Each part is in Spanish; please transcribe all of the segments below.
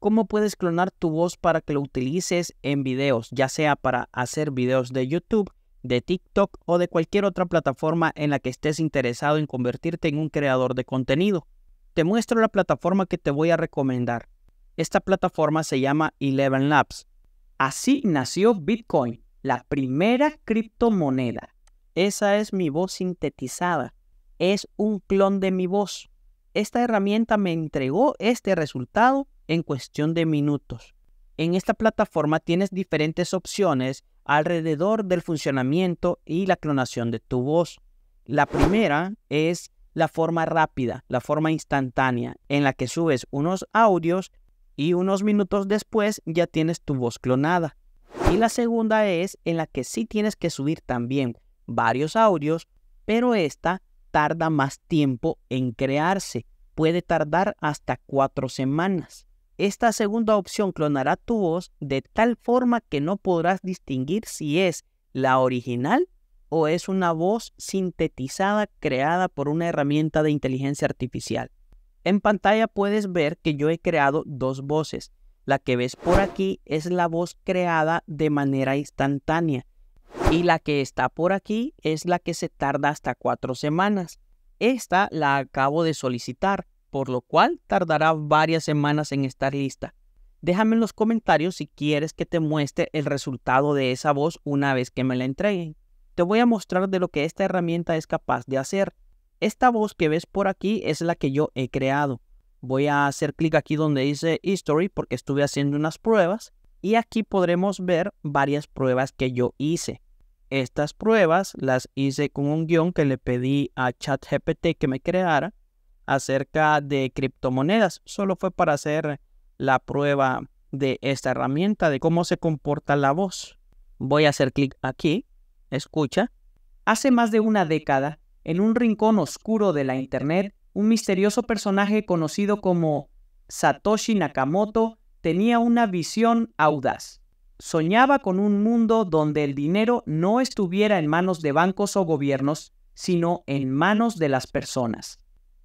cómo puedes clonar tu voz para que lo utilices en videos, ya sea para hacer videos de YouTube, de TikTok o de cualquier otra plataforma en la que estés interesado en convertirte en un creador de contenido. Te muestro la plataforma que te voy a recomendar. Esta plataforma se llama 11 Labs. Así nació Bitcoin, la primera criptomoneda. Esa es mi voz sintetizada. Es un clon de mi voz. Esta herramienta me entregó este resultado en cuestión de minutos. En esta plataforma tienes diferentes opciones alrededor del funcionamiento y la clonación de tu voz. La primera es la forma rápida, la forma instantánea, en la que subes unos audios y unos minutos después ya tienes tu voz clonada. Y la segunda es en la que sí tienes que subir también varios audios, pero esta tarda más tiempo en crearse. Puede tardar hasta cuatro semanas. Esta segunda opción clonará tu voz de tal forma que no podrás distinguir si es la original o es una voz sintetizada creada por una herramienta de inteligencia artificial. En pantalla puedes ver que yo he creado dos voces. La que ves por aquí es la voz creada de manera instantánea y la que está por aquí es la que se tarda hasta cuatro semanas. Esta la acabo de solicitar por lo cual tardará varias semanas en estar lista. Déjame en los comentarios si quieres que te muestre el resultado de esa voz una vez que me la entreguen. Te voy a mostrar de lo que esta herramienta es capaz de hacer. Esta voz que ves por aquí es la que yo he creado. Voy a hacer clic aquí donde dice History porque estuve haciendo unas pruebas y aquí podremos ver varias pruebas que yo hice. Estas pruebas las hice con un guión que le pedí a ChatGPT que me creara acerca de criptomonedas. Solo fue para hacer la prueba de esta herramienta, de cómo se comporta la voz. Voy a hacer clic aquí, escucha. Hace más de una década, en un rincón oscuro de la Internet, un misterioso personaje conocido como Satoshi Nakamoto tenía una visión audaz. Soñaba con un mundo donde el dinero no estuviera en manos de bancos o gobiernos, sino en manos de las personas.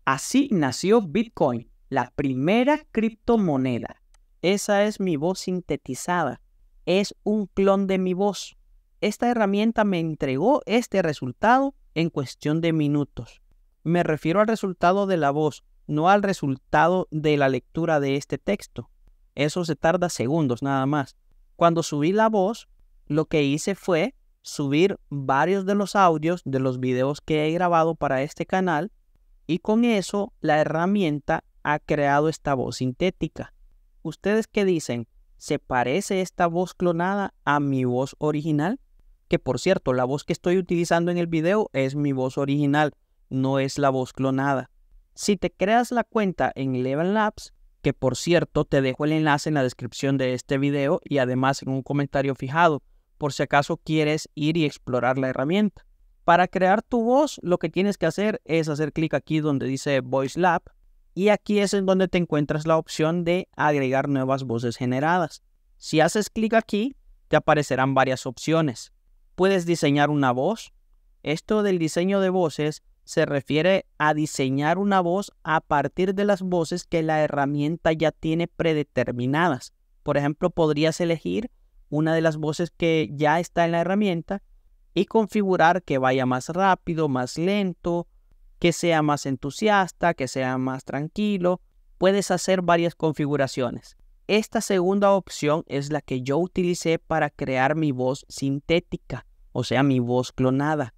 Así nació Bitcoin, la primera criptomoneda. Esa es mi voz sintetizada. Es un clon de mi voz. Esta herramienta me entregó este resultado en cuestión de minutos. Me refiero al resultado de la voz, no al resultado de la lectura de este texto. Eso se tarda segundos nada más. Cuando subí la voz, lo que hice fue subir varios de los audios de los videos que he grabado para este canal y con eso la herramienta ha creado esta voz sintética. ¿Ustedes qué dicen? ¿Se parece esta voz clonada a mi voz original? Que por cierto, la voz que estoy utilizando en el video es mi voz original, no es la voz clonada. Si te creas la cuenta en Eleven Labs, que por cierto te dejo el enlace en la descripción de este video y además en un comentario fijado, por si acaso quieres ir y explorar la herramienta. Para crear tu voz, lo que tienes que hacer es hacer clic aquí donde dice Voice Lab y aquí es en donde te encuentras la opción de agregar nuevas voces generadas. Si haces clic aquí, te aparecerán varias opciones. Puedes diseñar una voz. Esto del diseño de voces se refiere a diseñar una voz a partir de las voces que la herramienta ya tiene predeterminadas. Por ejemplo, podrías elegir una de las voces que ya está en la herramienta y configurar que vaya más rápido, más lento, que sea más entusiasta, que sea más tranquilo. Puedes hacer varias configuraciones. Esta segunda opción es la que yo utilicé para crear mi voz sintética, o sea, mi voz clonada.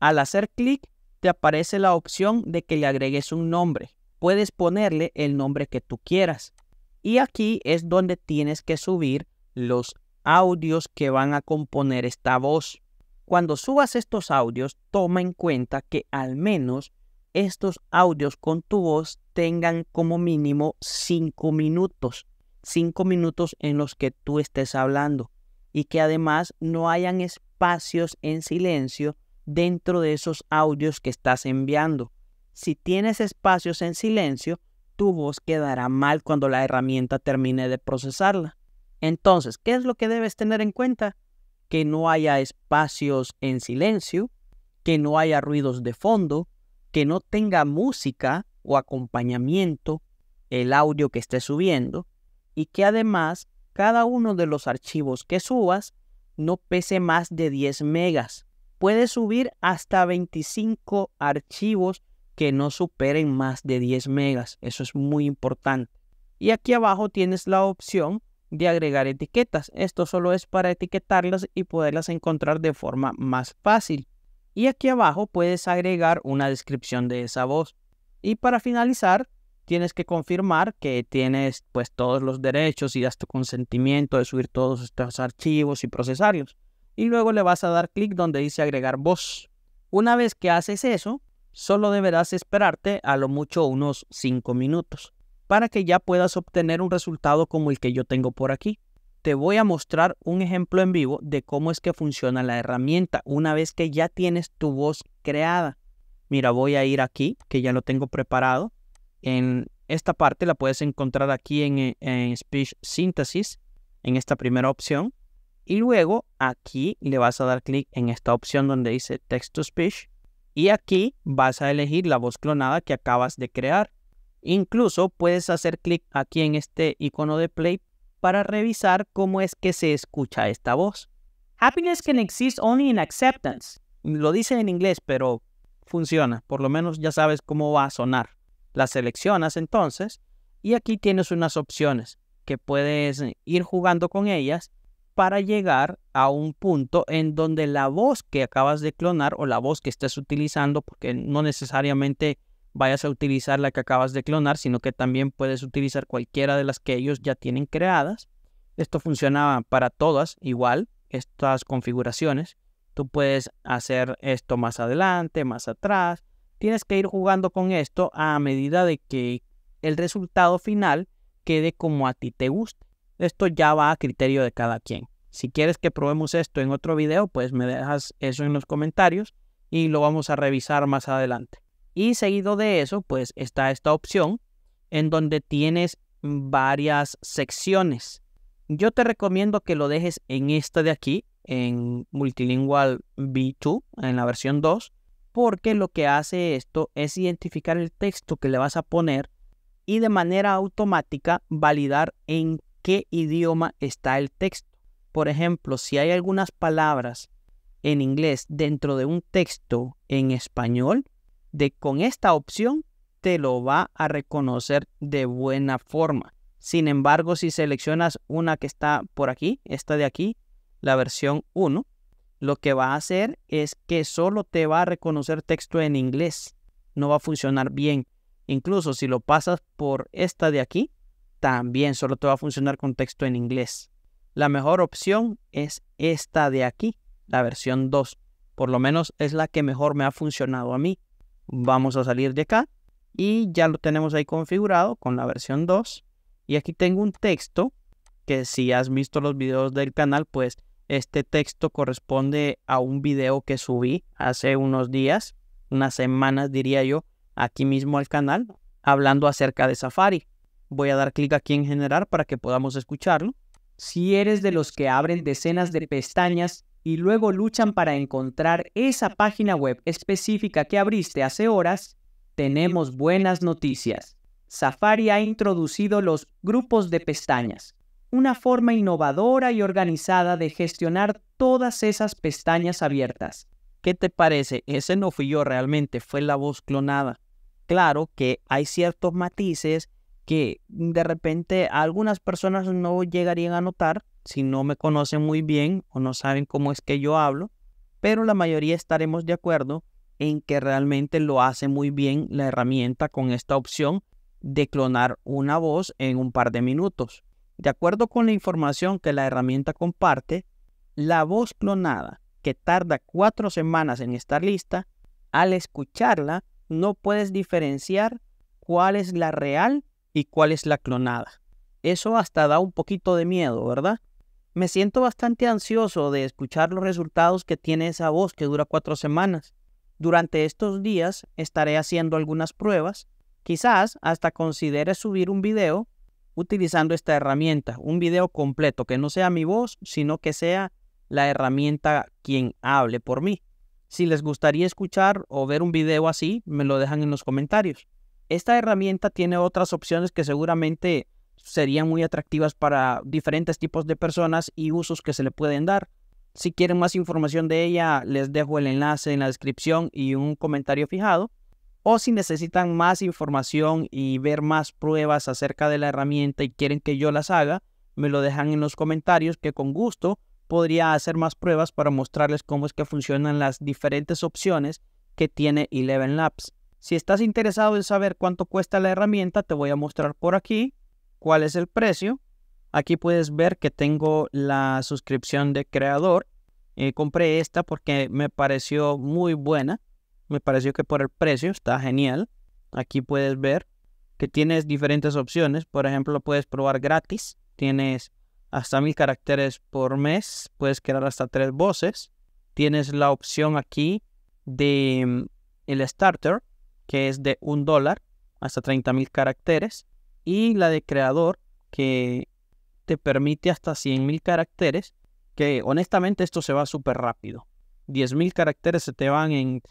Al hacer clic, te aparece la opción de que le agregues un nombre. Puedes ponerle el nombre que tú quieras. Y aquí es donde tienes que subir los audios que van a componer esta voz. Cuando subas estos audios, toma en cuenta que al menos estos audios con tu voz tengan como mínimo 5 minutos. 5 minutos en los que tú estés hablando y que además no hayan espacios en silencio dentro de esos audios que estás enviando. Si tienes espacios en silencio, tu voz quedará mal cuando la herramienta termine de procesarla. Entonces, ¿qué es lo que debes tener en cuenta? que no haya espacios en silencio, que no haya ruidos de fondo, que no tenga música o acompañamiento el audio que esté subiendo y que además cada uno de los archivos que subas no pese más de 10 megas. Puedes subir hasta 25 archivos que no superen más de 10 megas. Eso es muy importante. Y aquí abajo tienes la opción de agregar etiquetas. Esto solo es para etiquetarlas y poderlas encontrar de forma más fácil. Y aquí abajo puedes agregar una descripción de esa voz. Y para finalizar, tienes que confirmar que tienes pues todos los derechos y das tu consentimiento de subir todos estos archivos y procesarios. Y luego le vas a dar clic donde dice agregar voz. Una vez que haces eso, solo deberás esperarte a lo mucho unos 5 minutos para que ya puedas obtener un resultado como el que yo tengo por aquí. Te voy a mostrar un ejemplo en vivo de cómo es que funciona la herramienta una vez que ya tienes tu voz creada. Mira, voy a ir aquí, que ya lo tengo preparado. En esta parte la puedes encontrar aquí en, eh, Speech Synthesis, en esta primera opción. Y luego aquí le vas a dar clic en esta opción donde dice Text to Speech. Y aquí vas a elegir la voz clonada que acabas de crear. Incluso puedes hacer clic aquí en este icono de play para revisar cómo es que se escucha esta voz. Happiness can exist only in acceptance. Lo dice en inglés, pero funciona. Por lo menos ya sabes cómo va a sonar. La seleccionas entonces y aquí tienes unas opciones que puedes ir jugando con ellas para llegar a un punto en donde la voz que acabas de clonar o la voz que estés utilizando, porque no necesariamente vayas a utilizar la que acabas de clonar, sino que también puedes utilizar cualquiera de las que ellos ya tienen creadas. Esto funciona para todas igual, estas configuraciones. Tú puedes hacer esto más adelante, más atrás. Tienes que ir jugando con esto a medida de que el resultado final quede como a ti te guste. Esto ya va a criterio de cada quien. Si quieres que probemos esto en otro video, pues me dejas eso en los comentarios y lo vamos a revisar más adelante. Y seguido de eso, pues está esta opción en donde tienes varias secciones. Yo te recomiendo que lo dejes en esta de aquí, en Multilingual B2, en la versión 2, porque lo que hace esto es identificar el texto que le vas a poner y de manera automática validar en qué idioma está el texto. Por ejemplo, si hay algunas palabras en inglés dentro de un texto en español, de con esta opción te lo va a reconocer de buena forma. Sin embargo, si seleccionas una que está por aquí, esta de aquí, la versión 1, lo que va a hacer es que solo te va a reconocer texto en inglés. No va a funcionar bien. Incluso si lo pasas por esta de aquí, también solo te va a funcionar con texto en inglés. La mejor opción es esta de aquí, la versión 2. Por lo menos es la que mejor me ha funcionado a mí. Vamos a salir de acá y ya lo tenemos ahí configurado con la versión 2. Y aquí tengo un texto que si has visto los videos del canal, pues este texto corresponde a un video que subí hace unos días, unas semanas diría yo, aquí mismo al canal, hablando acerca de Safari. Voy a dar clic aquí en generar para que podamos escucharlo. Si eres de los que abren decenas de pestañas y luego luchan para encontrar esa página web específica que abriste hace horas, tenemos buenas noticias. Safari ha introducido los grupos de pestañas, una forma innovadora y organizada de gestionar todas esas pestañas abiertas. ¿Qué te parece? Ese no fui yo realmente, fue la voz clonada. Claro que hay ciertos matices que de repente algunas personas no llegarían a notar, si no me conocen muy bien o no saben cómo es que yo hablo, pero la mayoría estaremos de acuerdo en que realmente lo hace muy bien la herramienta con esta opción de clonar una voz en un par de minutos. De acuerdo con la información que la herramienta comparte, la voz clonada, que tarda cuatro semanas en estar lista, al escucharla no puedes diferenciar cuál es la real y cuál es la clonada. Eso hasta da un poquito de miedo, ¿verdad? Me siento bastante ansioso de escuchar los resultados que tiene esa voz que dura cuatro semanas. Durante estos días estaré haciendo algunas pruebas. Quizás hasta considere subir un video utilizando esta herramienta, un video completo, que no sea mi voz, sino que sea la herramienta quien hable por mí. Si les gustaría escuchar o ver un video así, me lo dejan en los comentarios. Esta herramienta tiene otras opciones que seguramente serían muy atractivas para diferentes tipos de personas y usos que se le pueden dar. Si quieren más información de ella, les dejo el enlace en la descripción y un comentario fijado. O si necesitan más información y ver más pruebas acerca de la herramienta y quieren que yo las haga, me lo dejan en los comentarios que con gusto podría hacer más pruebas para mostrarles cómo es que funcionan las diferentes opciones que tiene Eleven Labs. Si estás interesado en saber cuánto cuesta la herramienta, te voy a mostrar por aquí cuál es el precio. Aquí puedes ver que tengo la suscripción de creador. Eh, compré esta porque me pareció muy buena. Me pareció que por el precio está genial. Aquí puedes ver que tienes diferentes opciones. Por ejemplo, puedes probar gratis. Tienes hasta mil caracteres por mes. Puedes crear hasta tres voces. Tienes la opción aquí de mm, el starter, que es de un dólar hasta 30 mil caracteres y la de creador que te permite hasta 100.000 caracteres, que honestamente esto se va súper rápido. 10.000 caracteres se te van en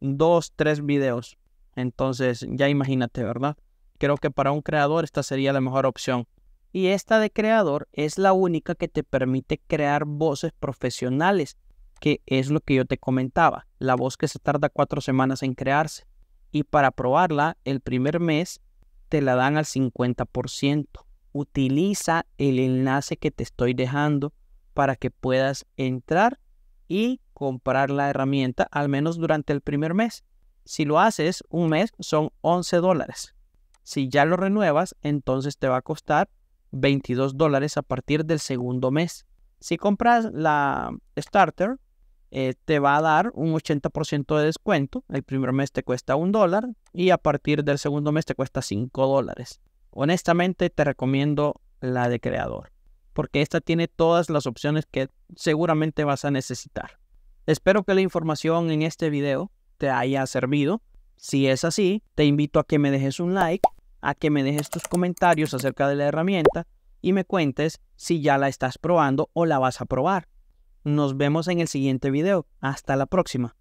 2, 3 videos. Entonces ya imagínate, ¿verdad? Creo que para un creador esta sería la mejor opción. Y esta de creador es la única que te permite crear voces profesionales, que es lo que yo te comentaba, la voz que se tarda cuatro semanas en crearse. Y para probarla, el primer mes te la dan al 50%. Utiliza el enlace que te estoy dejando para que puedas entrar y comprar la herramienta al menos durante el primer mes. Si lo haces un mes son 11 dólares. Si ya lo renuevas, entonces te va a costar 22 dólares a partir del segundo mes. Si compras la starter, eh, te va a dar un 80% de descuento. El primer mes te cuesta un dólar y a partir del segundo mes te cuesta cinco dólares. Honestamente te recomiendo la de creador, porque esta tiene todas las opciones que seguramente vas a necesitar. Espero que la información en este video te haya servido. Si es así, te invito a que me dejes un like, a que me dejes tus comentarios acerca de la herramienta y me cuentes si ya la estás probando o la vas a probar. Nos vemos en el siguiente video. Hasta la próxima.